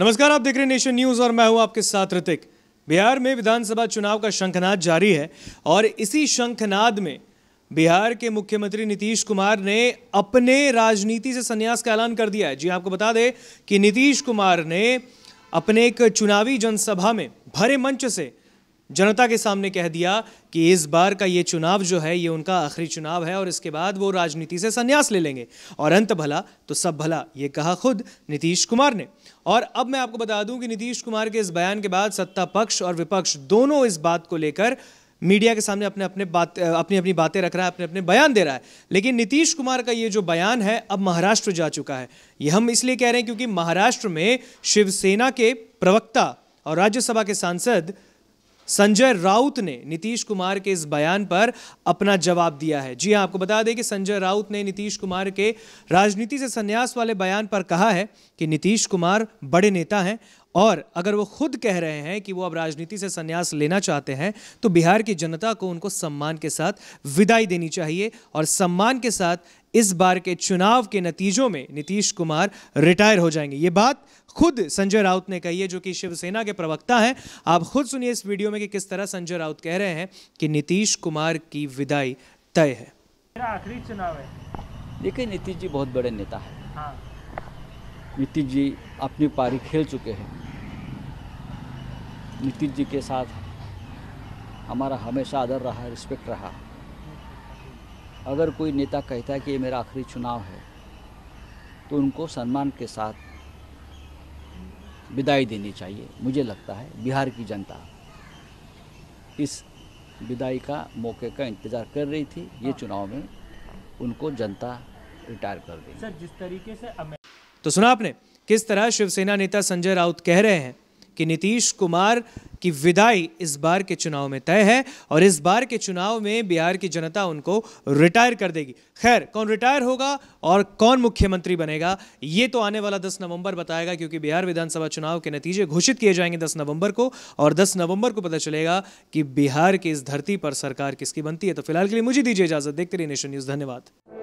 नमस्कार आप देख रहे हैं नेशन न्यूज और मैं हूं आपके साथ ऋतिक बिहार में विधानसभा चुनाव का शंखनाद जारी है और इसी शंखनाद में बिहार के मुख्यमंत्री नीतीश कुमार ने अपने राजनीति से संन्यास का ऐलान कर दिया है जी आपको बता दें कि नीतीश कुमार ने अपने एक चुनावी जनसभा में भरे मंच से जनता के सामने कह दिया कि इस बार का ये चुनाव जो है ये उनका आखिरी चुनाव है और इसके बाद वो राजनीति से संन्यास ले लेंगे और अंत भला तो सब भला ये कहा खुद नीतीश कुमार ने और अब मैं आपको बता दूं कि नीतीश कुमार के इस बयान के बाद सत्ता पक्ष और विपक्ष दोनों इस बात को लेकर मीडिया के सामने अपने अपने बात अपनी अपनी बातें रख रहा है अपने अपने बयान दे रहा है लेकिन नीतीश कुमार का ये जो बयान है अब महाराष्ट्र जा चुका है ये हम इसलिए कह रहे हैं क्योंकि महाराष्ट्र में शिवसेना के प्रवक्ता और राज्यसभा के सांसद संजय राउत ने नीतीश कुमार के इस बयान पर अपना जवाब दिया है जी हाँ आपको बता दें कि संजय राउत ने नीतीश कुमार के राजनीति से संन्यास वाले बयान पर कहा है कि नीतीश कुमार बड़े नेता हैं और अगर वो खुद कह रहे हैं कि वो अब राजनीति से संन्यास लेना चाहते हैं तो बिहार की जनता को उनको सम्मान के साथ विदाई देनी चाहिए और सम्मान के साथ इस बार के चुनाव के नतीजों में नीतीश कुमार रिटायर हो जाएंगे ये बात खुद संजय राउत ने कही है जो कि शिवसेना के प्रवक्ता हैं आप खुद सुनिए इस वीडियो में कि किस तरह संजय राउत कह रहे हैं कि नीतीश कुमार की विदाई तय है आखिरी चुनाव है देखिए नीतीश जी बहुत बड़े नेता है हाँ। नीतीश जी अपनी पारी खेल चुके हैं नीतीश जी के साथ हमारा हमेशा आदर रहा रिस्पेक्ट रहा अगर कोई नेता कहता है कि ये मेरा आखिरी चुनाव है तो उनको सम्मान के साथ विदाई देनी चाहिए मुझे लगता है बिहार की जनता इस विदाई का मौके का इंतज़ार कर रही थी ये हाँ। चुनाव में उनको जनता रिटायर कर दी सर जिस तरीके से तो सुना आपने किस तरह शिवसेना नेता संजय राउत कह रहे हैं कि नीतीश कुमार की विदाई इस बार के चुनाव में तय है और इस बार के चुनाव में बिहार की जनता उनको रिटायर कर देगी खैर कौन रिटायर होगा और कौन मुख्यमंत्री बनेगा ये तो आने वाला 10 नवंबर बताएगा क्योंकि बिहार विधानसभा चुनाव के नतीजे घोषित किए जाएंगे 10 नवंबर को और 10 नवंबर को पता चलेगा कि बिहार की इस धरती पर सरकार किसकी बनती है तो फिलहाल के लिए मुझे दीजिए इजाजत देखते रहिए नेशन न्यूज़ धन्यवाद